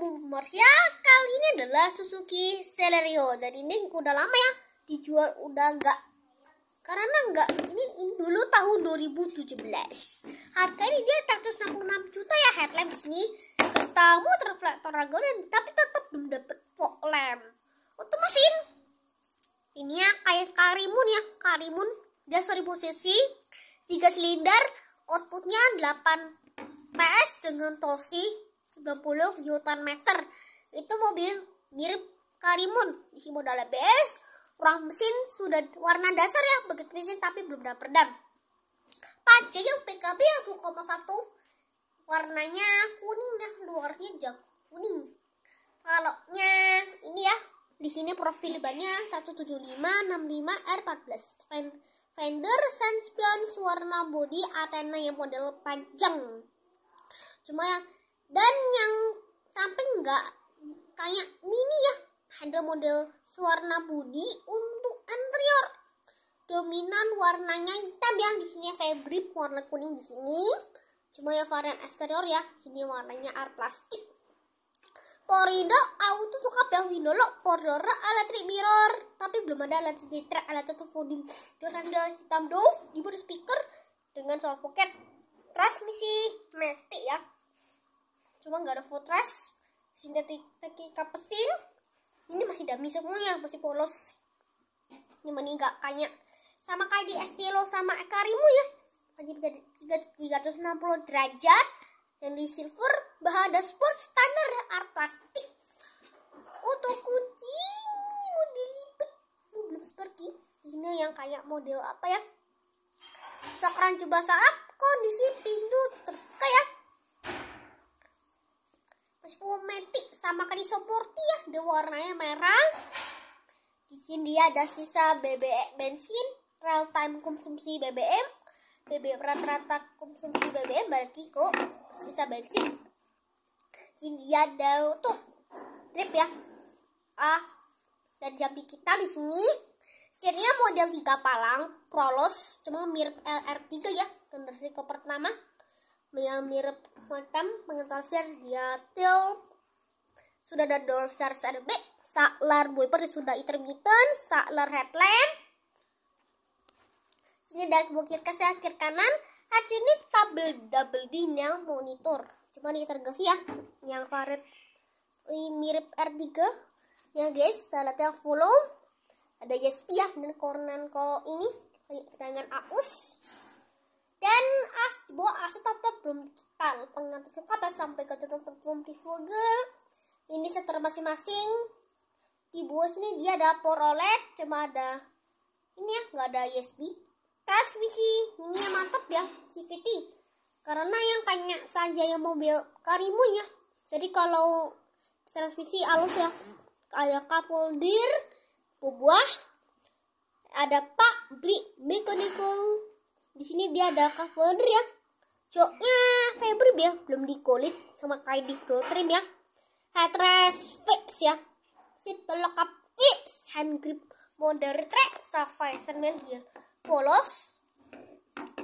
bumbu Morsia kali ini adalah Suzuki Celerio dan ini udah lama ya dijual udah enggak karena enggak ini, ini dulu tahun 2017 harga ini dia 166 juta ya headlamp ini. sini terus tamu reflektor dan tapi tetap belum dapet fog lamp untuk mesin ini ya kayak karimun ya karimun dia 1000 cc 3 silinder outputnya 8 PS dengan torsi 90 Newton meter. Itu mobil mirip Karimun isi modal ABS. Kurang mesin sudah warna dasar ya, begitu mesin tapi belum ada peredam. yang PKB 2,1 ya, warnanya kuning ya, luarnya jam kuning. nya ini ya, di sini profil bannya 175 65 R14. Fender Senspion warna body Athena yang model panjang. Cuma yang dan yang samping nggak kayak mini ya handle model warna budi untuk interior dominan warnanya hitam yang di sini fabric warna kuning di sini cuma yang varian eksterior ya sini warnanya air plastik Porindo auto suka yang lock, Pordora electric mirror tapi belum ada electric track electric folding dirandel hitam dove diberi speaker dengan soal pocket transmisi matic ya cuma nggak ada footrest sintetika kapesin ini masih dami semuanya masih polos ini meninggal kayaknya sama kayak di Estilo sama Ekarimu ya lagi 360 derajat dan di silver bahan sport standar art plastik untuk kucing ini model lipat ini belum seperti ini yang kayak model apa ya sekarang coba saat kondisi pintu Matic sama supporti ya, dia warnanya merah. Di sini dia ada sisa BBM bensin, real time konsumsi BBM, BBM rata-rata konsumsi BBM berarti kok sisa bensin. Di sini dia ada tuh trip ya. Ah, dan di kita di sini Sirnya model 3 palang, prolos, cuma mirip LR3 ya, generasi ke pertama yang mirip macam pengetasir dia til sudah ada dorsal RB saklar wiper sudah intermittent saklar headlamp sini ada bokir ke ya, kiri kanan ada ini tabel double D yang monitor cuma ini tergesi ya yang karet mirip R3 ya guys salatnya volume ada USB ya dan kornan ko ini dengan aus dibawa asa tetap belum kekal pengantin kabar sampai ke tutup di Vogel ini seter masing-masing di bos sini dia ada porolet cuma ada ini ya nggak ada USB transmisi ini yang mantep ya CVT karena yang kayaknya saja yang mobil karimun ya jadi kalau transmisi alus ya ada kapoldir buah ada pak bri mechanical di sini dia ada Cavalier ya coknya Febri ya belum di kulit sama kayak di Grotrim ya headrest fix ya seat pelengkap fix hand grip modern track Sapphire Man gear polos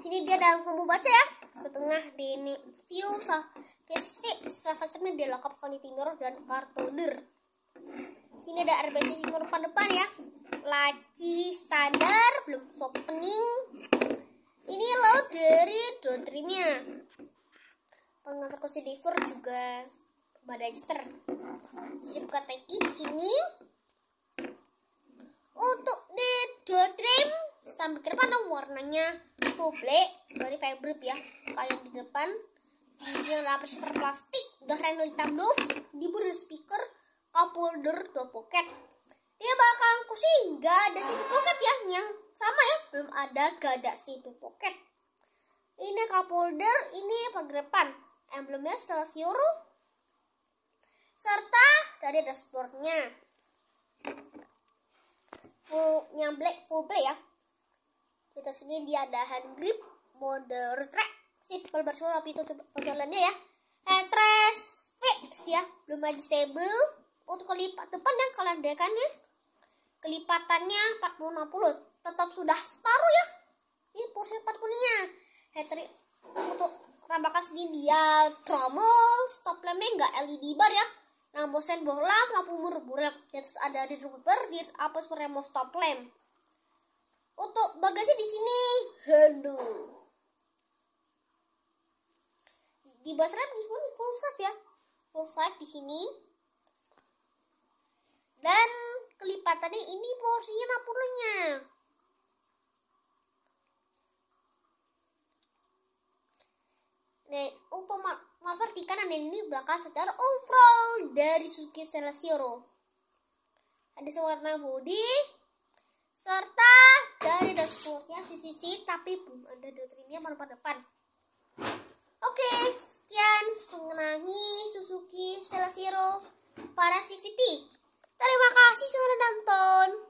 ini dia ada kamu baca ya setengah di ini view so face fix surface Man dia lengkap vanity mirror dan kartu sini ada RBC mirror depan depan ya laci standar belum sok pening dari doktrinnya pengatur konsiliver juga Badaster Sip kata di sini untuk di trim sampai ke depan warnanya publik dari fabric ya kayak di depan yang lapis plastik udah renal hitam dof di speaker kapolder dua pocket dia bakal kusi nggak ada sip pocket ya yang sama ya belum ada gak ada sip pocket ini holder, ini penggerepan. Emblemnya Excelsior serta dari dashboardnya. Full, yang black full play ya. Kita sini dia ada hand grip, mode retract, seat belt bersuara pintu jalannya ya. Headrest fix ya, belum lagi stable. Untuk kelipat depan yang kalian dekannya kelipatannya 40 60 tetap sudah separuh ya ini posisi 40 nya Hatri untuk rambakan sendiri dia tromol stop lampnya enggak LED bar ya nah, Lampu sen bolak, lampu murah buram di ada di rubber di apa remo stop lamp untuk bagasi di sini hello. di bus rem di sini full safe ya full safe di sini dan kelipatannya ini porsinya nampurnya ini belakang secara overall dari Suzuki Celestioro. Ada sewarna bodi serta dari dashboardnya sisi-sisi tapi belum ada dotrimnya pada depan. Oke, sekian mengenai Suzuki Celestioro para CVT. Terima kasih sudah nonton.